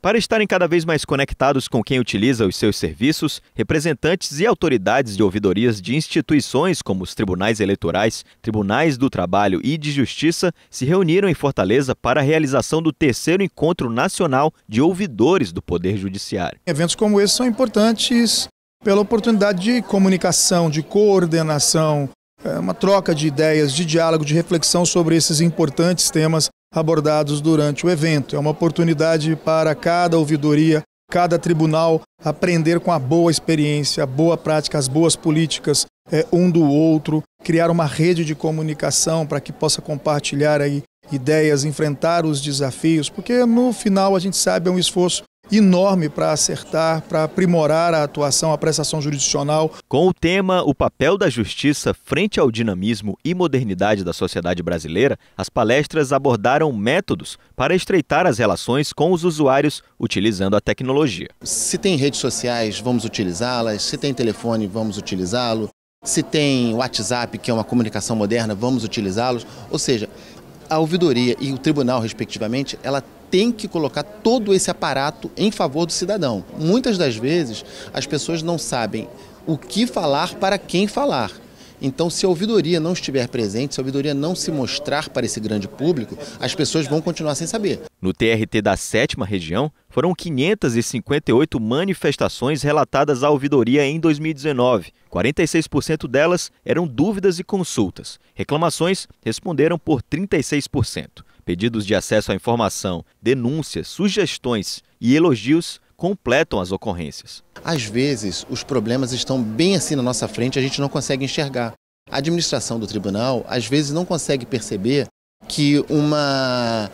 Para estarem cada vez mais conectados com quem utiliza os seus serviços, representantes e autoridades de ouvidorias de instituições como os tribunais eleitorais, tribunais do trabalho e de justiça se reuniram em Fortaleza para a realização do terceiro encontro nacional de ouvidores do Poder Judiciário. Eventos como esse são importantes pela oportunidade de comunicação, de coordenação, é uma troca de ideias, de diálogo, de reflexão sobre esses importantes temas abordados durante o evento. É uma oportunidade para cada ouvidoria, cada tribunal aprender com a boa experiência, a boa prática, as boas políticas é, um do outro, criar uma rede de comunicação para que possa compartilhar aí ideias, enfrentar os desafios, porque no final a gente sabe é um esforço enorme para acertar, para aprimorar a atuação, a prestação jurisdicional. Com o tema O papel da justiça frente ao dinamismo e modernidade da sociedade brasileira, as palestras abordaram métodos para estreitar as relações com os usuários utilizando a tecnologia. Se tem redes sociais, vamos utilizá-las, se tem telefone, vamos utilizá-lo. Se tem WhatsApp, que é uma comunicação moderna, vamos utilizá-los. Ou seja, a ouvidoria e o tribunal, respectivamente, ela tem que colocar todo esse aparato em favor do cidadão. Muitas das vezes as pessoas não sabem o que falar para quem falar. Então, se a ouvidoria não estiver presente, se a ouvidoria não se mostrar para esse grande público, as pessoas vão continuar sem saber. No TRT da sétima região, foram 558 manifestações relatadas à ouvidoria em 2019. 46% delas eram dúvidas e consultas. Reclamações responderam por 36%. Pedidos de acesso à informação, denúncias, sugestões e elogios completam as ocorrências. Às vezes, os problemas estão bem assim na nossa frente, a gente não consegue enxergar. A administração do tribunal, às vezes, não consegue perceber que uma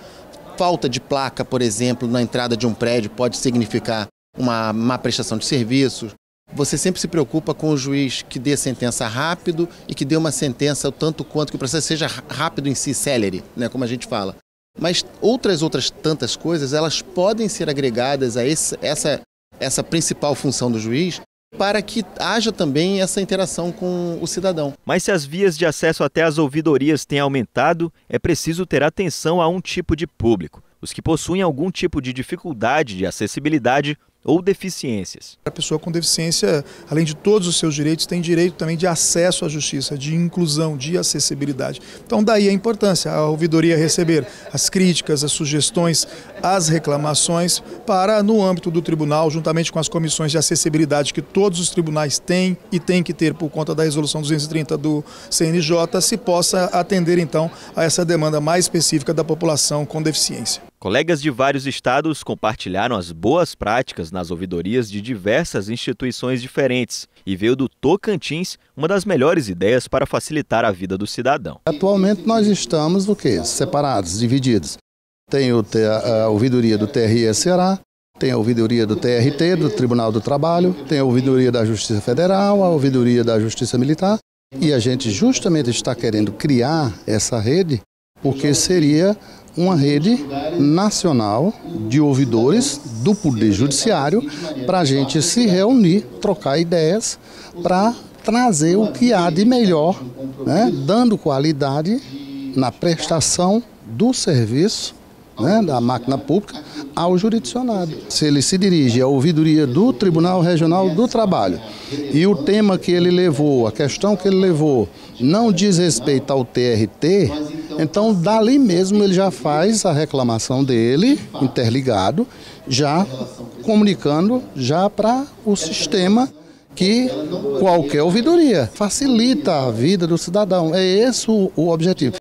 falta de placa, por exemplo, na entrada de um prédio pode significar uma má prestação de serviços. Você sempre se preocupa com o juiz que dê sentença rápido e que dê uma sentença o tanto quanto que o processo seja rápido em si, celere, né, como a gente fala. Mas outras outras tantas coisas, elas podem ser agregadas a esse, essa, essa principal função do juiz para que haja também essa interação com o cidadão. Mas se as vias de acesso até as ouvidorias têm aumentado, é preciso ter atenção a um tipo de público. Os que possuem algum tipo de dificuldade de acessibilidade ou deficiências. A pessoa com deficiência, além de todos os seus direitos, tem direito também de acesso à justiça, de inclusão, de acessibilidade. Então daí a importância, a ouvidoria receber as críticas, as sugestões, as reclamações para no âmbito do tribunal, juntamente com as comissões de acessibilidade que todos os tribunais têm e têm que ter por conta da resolução 230 do CNJ, se possa atender então a essa demanda mais específica da população com deficiência. Colegas de vários estados compartilharam as boas práticas nas ouvidorias de diversas instituições diferentes e veio do Tocantins uma das melhores ideias para facilitar a vida do cidadão. Atualmente nós estamos o quê? Separados, divididos. Tem a ouvidoria do TRE-Ceará, tem a ouvidoria do TRT, do Tribunal do Trabalho, tem a ouvidoria da Justiça Federal, a ouvidoria da Justiça Militar e a gente justamente está querendo criar essa rede porque seria uma rede nacional de ouvidores do Poder Judiciário para a gente se reunir, trocar ideias para trazer o que há de melhor, né, dando qualidade na prestação do serviço né, da máquina pública ao jurisdicionado. Se ele se dirige à ouvidoria do Tribunal Regional do Trabalho e o tema que ele levou, a questão que ele levou, não diz respeito ao TRT, então, dali mesmo ele já faz a reclamação dele, interligado, já comunicando já para o sistema que qualquer ouvidoria facilita a vida do cidadão. É esse o objetivo.